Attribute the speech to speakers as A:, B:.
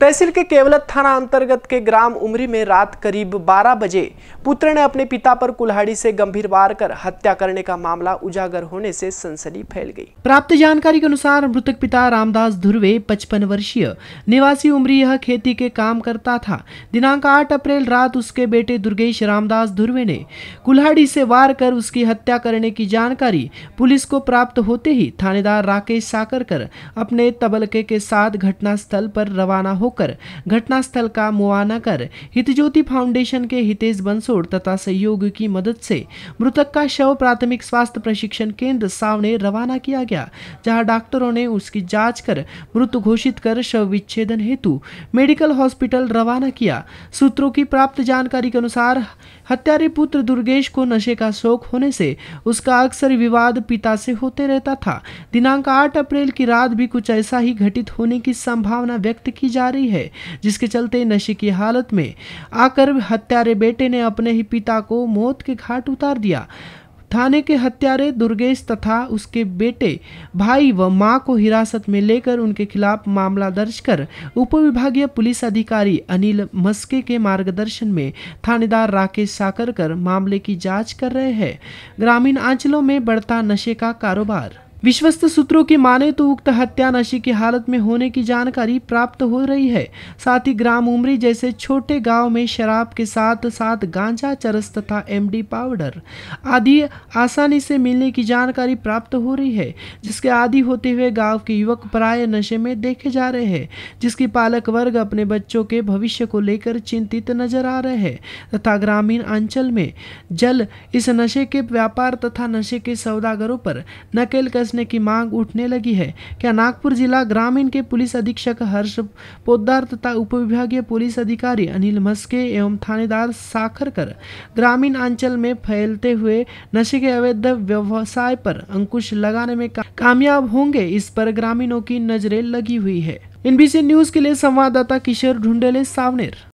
A: तहसील के केवलत थाना अंतर्गत के ग्राम उमरी में रात करीब 12 बजे पुत्र ने अपने पिता पर कुल्हाड़ी से गंभीर वार कर हत्या करने का मामला उजागर होने से सनसनी फैल गई प्राप्त जानकारी के अनुसार मृतक पिता रामदास ध्रुवे 55 वर्षीय निवासी उमरी यह खेती के काम करता था दिनांक 8 अप्रैल रात उसके बेटे दुर्गेश रामदास ध्रुवे ने कुल्हाड़ी से वार कर उसकी हत्या करने की जानकारी पुलिस को प्राप्त होते ही थानेदार राकेश साकर अपने तबलके के साथ घटना स्थल पर रवाना हो होकर घटनास्थल का मुआयना कर हितज्योति फाउंडेशन के हितेश बंसोड़ तथा सहयोग की मदद से मृतक का शव प्राथमिक स्वास्थ्य प्रशिक्षण केंद्र सावने रवाना किया गया जहां डॉक्टरों ने उसकी जांच कर मृत घोषित कर शव विच्छेदन हेतु मेडिकल हॉस्पिटल रवाना किया सूत्रों की प्राप्त जानकारी के अनुसार हत्यारे पुत्र दुर्गेश को नशे का शौक होने से उसका अक्सर विवाद पिता से होते रहता था दिनांक 8 अप्रैल की रात भी कुछ ऐसा ही घटित होने की संभावना व्यक्त की जा रही रही है जिसके चलते नशे की हालत में आकर हत्यारे बेटे ने अपने ही पिता को मौत के घाट उतार दिया थाने के हत्यारे दुर्गेश तथा उसके बेटे भाई व मां को हिरासत में लेकर उनके खिलाफ मामला दर्ज कर उपविभागीय पुलिस अधिकारी अनिल मस्के के मार्गदर्शन में थानेदार राकेश साकरकर मामले की जांच कर रहे हैं ग्रामीण आंचलों में बढ़ता नशे का कारोबार विश्वस्त सूत्रों की माने तो उक्त हत्या नशे की हालत में होने की जानकारी प्राप्त हो रही है साथ ही ग्राम उमरी जैसे छोटे गांव में शराब के साथ साथ गांजा चरस तथा एमडी पाउडर आदि आसानी से मिलने की जानकारी प्राप्त हो रही है जिसके आदि होते हुए गांव के युवक प्राय नशे में देखे जा रहे हैं जिसकी पालक वर्ग अपने बच्चों के भविष्य को लेकर चिंतित नजर आ रहे हैं तथा ग्रामीण अंचल में जल इस नशे के व्यापार तथा नशे के सौदागरों पर नकेल कर कसने की मांग उठने लगी है क्या नागपुर जिला ग्रामीण के पुलिस अधीक्षक हर्ष पोदार तथा विभागीय पुलिस अधिकारी अनिल मस्के एवं थानेदार साखरकर ग्रामीण अंचल में फैलते हुए नशे के अवैध व्यवसाय पर अंकुश लगाने में कामयाब होंगे इस पर ग्रामीणों की नजरें लगी हुई है एनबीसी न्यूज के लिए संवाददाता किशोर ढूंढेले सावनेर